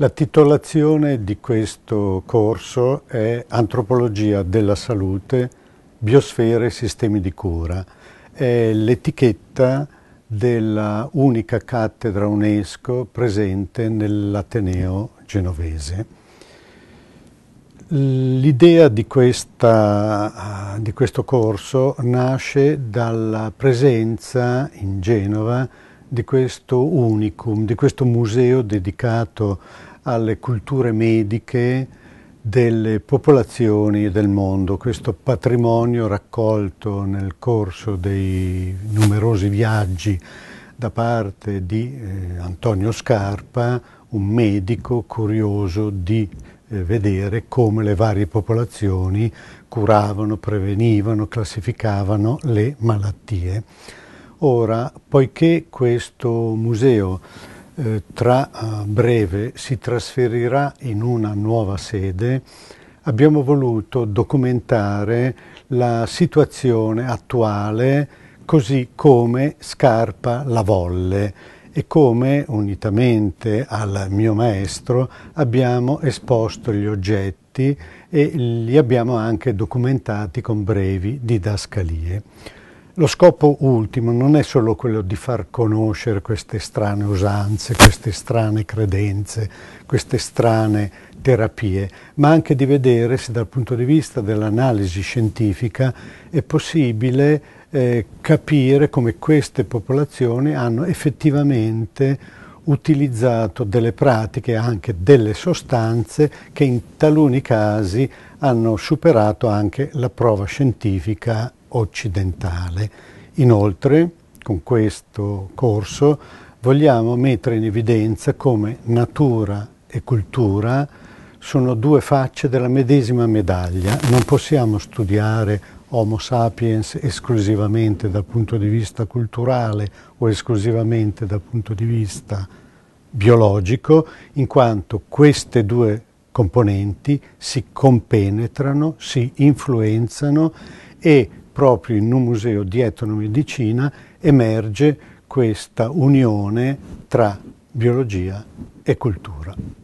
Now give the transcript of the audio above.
La titolazione di questo corso è Antropologia della salute, biosfere e sistemi di cura. È l'etichetta della unica cattedra UNESCO presente nell'Ateneo genovese. L'idea di, di questo corso nasce dalla presenza in Genova di questo unicum, di questo museo dedicato alle culture mediche delle popolazioni del mondo, questo patrimonio raccolto nel corso dei numerosi viaggi da parte di eh, Antonio Scarpa, un medico curioso di eh, vedere come le varie popolazioni curavano, prevenivano, classificavano le malattie. Ora, poiché questo museo eh, tra eh, breve si trasferirà in una nuova sede, abbiamo voluto documentare la situazione attuale così come Scarpa la volle e come, unitamente al mio maestro, abbiamo esposto gli oggetti e li abbiamo anche documentati con brevi didascalie. Lo scopo ultimo non è solo quello di far conoscere queste strane usanze, queste strane credenze, queste strane terapie, ma anche di vedere se dal punto di vista dell'analisi scientifica è possibile eh, capire come queste popolazioni hanno effettivamente utilizzato delle pratiche, anche delle sostanze che in taluni casi hanno superato anche la prova scientifica occidentale. Inoltre, con questo corso, vogliamo mettere in evidenza come natura e cultura sono due facce della medesima medaglia. Non possiamo studiare Homo sapiens esclusivamente dal punto di vista culturale o esclusivamente dal punto di vista biologico, in quanto queste due componenti si compenetrano, si influenzano e proprio in un museo di etnomedicina emerge questa unione tra biologia e cultura.